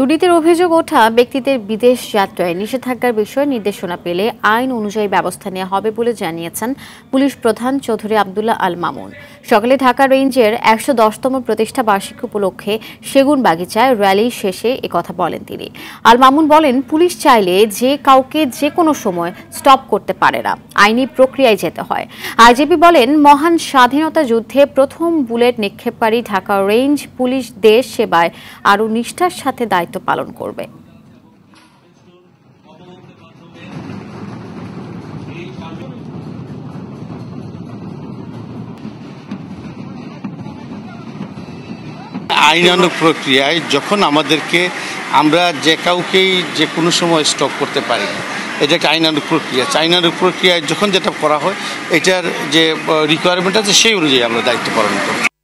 দুর্নীতির অভিযোগ ওঠা ব্যক্তিদের বিদেশ যাত্রায় নিষেধাজ্ঞার বিষয়ে নির্দেশনা পেলে আইন অনুযায়ী ব্যবস্থা নেওয়া হবে বলে জানিয়েছেন পুলিশ প্রধান চৌধুরী আবদুল্লাহ আল মামুন সকালে ঢাকা রেঞ্জের একশো দশতম প্রতিষ্ঠা বার্ষিকী উপলক্ষে সেগুন বাগিচায় র্যালি শেষে কথা বলেন তিনি আল মামুন বলেন পুলিশ চাইলে যে কাউকে যে কোনো সময় স্টপ করতে পারে না আইনি প্রক্রিয়ায় যেতে হয় আইজিপি বলেন মহান স্বাধীনতা যুদ্ধে প্রথম বুলেট নিক্ষেপকারী ঢাকা রেঞ্জ পুলিশ দেশ সেবায় আরও নিষ্ঠার সাথে দায়িত্ব পালন করবে আইনানুক প্রক্রিয়ায় যখন আমাদেরকে আমরা যে কাউকেই যে কোনো সময় স্টক করতে পারি এটা একটা আইনানুক প্রক্রিয়া আচ্ছা, আইনানুক প্রক্রিয়ায় যখন যেটা করা হয় এটার যে রিকোয়ারমেন্ট আছে সেই অনুযায়ী আমরা দায়িত্ব পালন করি